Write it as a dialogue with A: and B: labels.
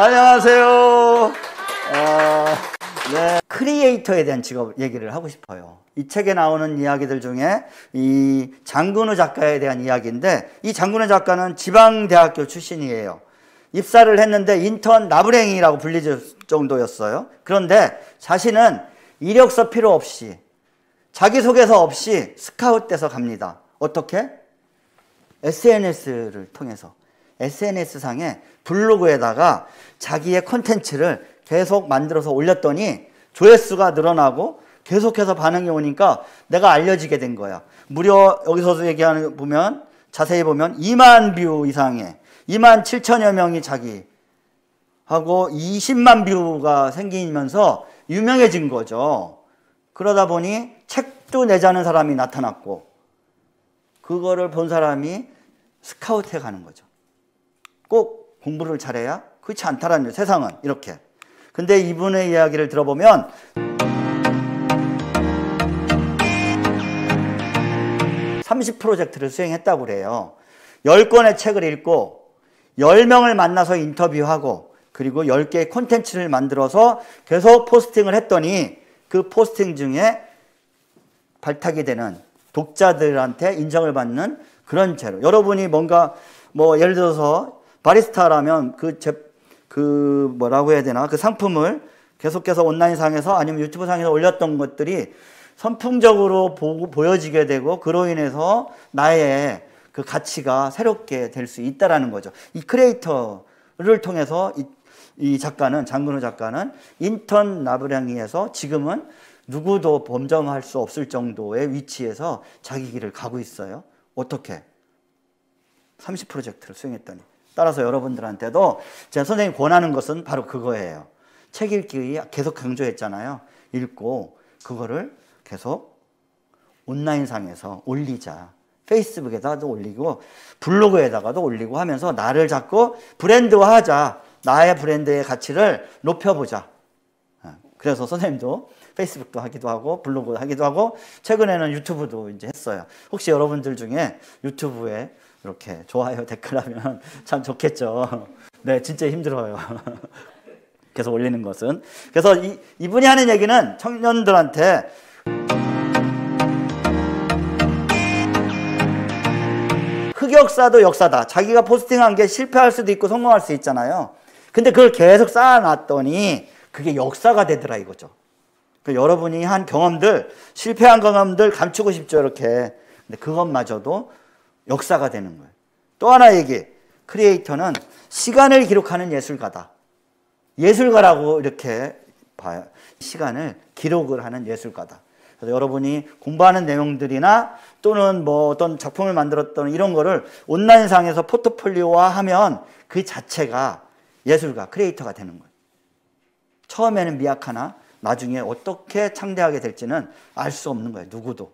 A: 안녕하세요. 어, 네. 크리에이터에 대한 직업 얘기를 하고 싶어요. 이 책에 나오는 이야기들 중에 이 장근우 작가에 대한 이야기인데 이 장근우 작가는 지방대학교 출신이에요. 입사를 했는데 인턴 나부랭이라고 불리질 정도였어요. 그런데 자신은 이력서 필요 없이 자기소개서 없이 스카웃돼서 갑니다. 어떻게? SNS를 통해서. SNS상에 블로그에다가 자기의 컨텐츠를 계속 만들어서 올렸더니 조회수가 늘어나고 계속해서 반응이 오니까 내가 알려지게 된 거야. 무려 여기서도 얘기하는 보면 자세히 보면 2만 뷰 이상에 2만 7천여 명이 자기 하고 20만 뷰가 생기면서 유명해진 거죠. 그러다 보니 책도 내자는 사람이 나타났고 그거를 본 사람이 스카우트에 가는 거죠. 꼭 공부를 잘해야 그렇지 않다라는 거예요. 세상은 이렇게. 근데 이분의 이야기를 들어보면 30 프로젝트를 수행했다고 그래요. 1 0권의 책을 읽고 1 0명을 만나서 인터뷰하고 그리고 1 0개의 콘텐츠를 만들어서 계속 포스팅을 했더니 그 포스팅 중에 발탁이 되는 독자들한테 인정을 받는 그런 채로 여러분이 뭔가 뭐 예를 들어서 바리스타라면 그, 제, 그 뭐라고 해야 되나 그 상품을 계속해서 온라인상에서 아니면 유튜브상에서 올렸던 것들이 선풍적으로 보, 보여지게 되고 그로 인해서 나의 그 가치가 새롭게 될 수 있다라는 거죠. 이 크리에이터를 통해서 이, 이 작가는 장근호 작가는 인턴 나브랑이에서 지금은 누구도 범접할 수 없을 정도의 위치에서 자기 길을 가고 있어요. 어떻게? 30 프로젝트를 수행했더니 따라서 여러분들한테도 제가 선생님 권하는 것은 바로 그거예요. 책 읽기 계속 강조했잖아요. 읽고 그거를 계속 온라인상에서 올리자. 페이스북에다가도 올리고 블로그에다가도 올리고 하면서 나를 자꾸 브랜드화하자. 나의 브랜드의 가치를 높여보자. 아, 그래서 선생님도 페이스북도 하기도 하고 블로그 도 하기도 하고 최근에는 유튜브도 이제 했어요. 혹시 여러분들 중에 유튜브에 이렇게 좋아요 댓글하면 참 좋겠죠. 네, 진짜 힘들어요. 계속 올리는 것은. 그래서 이, 이분이 하는 얘기는 청년들한테 흑역사도 역사다. 자기가 포스팅한 게 실패할 수도 있고 성공할 수 있잖아요. 근데 그걸 계속 쌓아놨더니 그게 역사가 되더라 이거죠. 그 여러분이 한 경험들, 실패한 경험들 감추고 싶죠, 이렇게. 근데 그것마저도 역사가 되는 거예요. 또 하나 얘기. 크리에이터는 시간을 기록하는 예술가다. 예술가라고 이렇게 봐요. 시간을 기록을 하는 예술가다. 그래서 여러분이 공부하는 내용들이나 또는 뭐 어떤 작품을 만들었던 이런 거를 온라인상에서 포트폴리오화 하면 그 자체가 예술가, 크리에이터가 되는 거예요. 처음에는 미약하나 나중에 어떻게 창대하게 될지는 알 수 없는 거예요. 누구도.